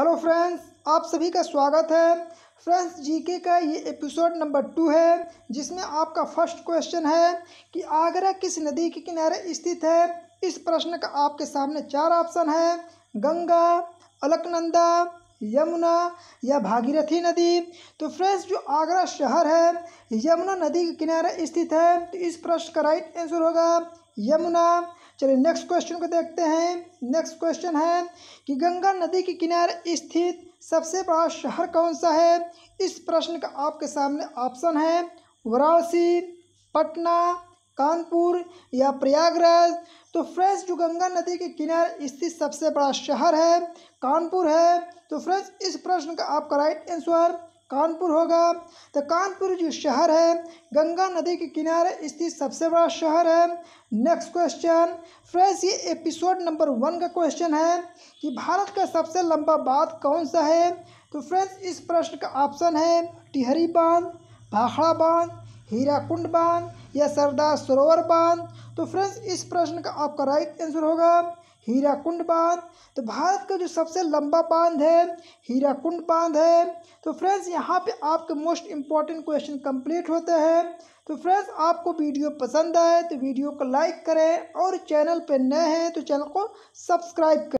hello friends आप सभी का स्वागत है फ्रेंड्स जीके का ये एपिसोड नंबर टू है जिसमें आपका फर्स्ट क्वेश्चन है कि आगरा किस नदी के किनारे स्थित है इस प्रश्न का आपके सामने चार ऑप्शन है गंगा अलकनंदा यमुना या भागीरथी नदी तो फ्रेंड्स जो आगरा शहर है यमुना नदी के किनारे स्थित है तो इस प्रश्न का राइट आंसर होगा यमुना चलिए नेक्स्ट क्वेश्चन को देखते हैं नेक्स्ट क्वेश्चन है कि गंगा नदी के किनारे स्थित सबसे बड़ा शहर कौन सा है इस प्रश्न का आपके सामने ऑप्शन है वाराणसी पटना कानपुर या प्रयागराज तो फ्रेंड्स जो गंगा नदी के किनारे स्थित सबसे बड़ा शहर है कानपुर है तो फ्रेंड्स इस प्रश्न का आपका राइट आंसर कानपुर होगा तो कानपुर जो शहर है गंगा नदी के किनारे स्थित सबसे बड़ा शहर है नेक्स्ट क्वेश्चन फ्रेंड्स ये एपिसोड नंबर वन का क्वेश्चन है कि भारत का सबसे लंबा बांध कौन सा है तो फ्रेंड्स इस प्रश्न का ऑप्शन है टिहरी बांध भाखड़ा बांध हीराकुंड बांध या सरदार सरोवर बांध तो फ्रेंड्स इस प्रश्न का आपका राइट आंसर होगा हीराकुंड बांध तो भारत का जो सबसे लंबा बांध है हीराकुंड बांध है तो फ्रेंड्स यहाँ पे आपके मोस्ट इम्पॉर्टेंट क्वेश्चन कंप्लीट होते हैं तो फ्रेंड्स आपको वीडियो पसंद आए तो वीडियो को लाइक करें और चैनल पर नए हैं तो चैनल को सब्सक्राइब करें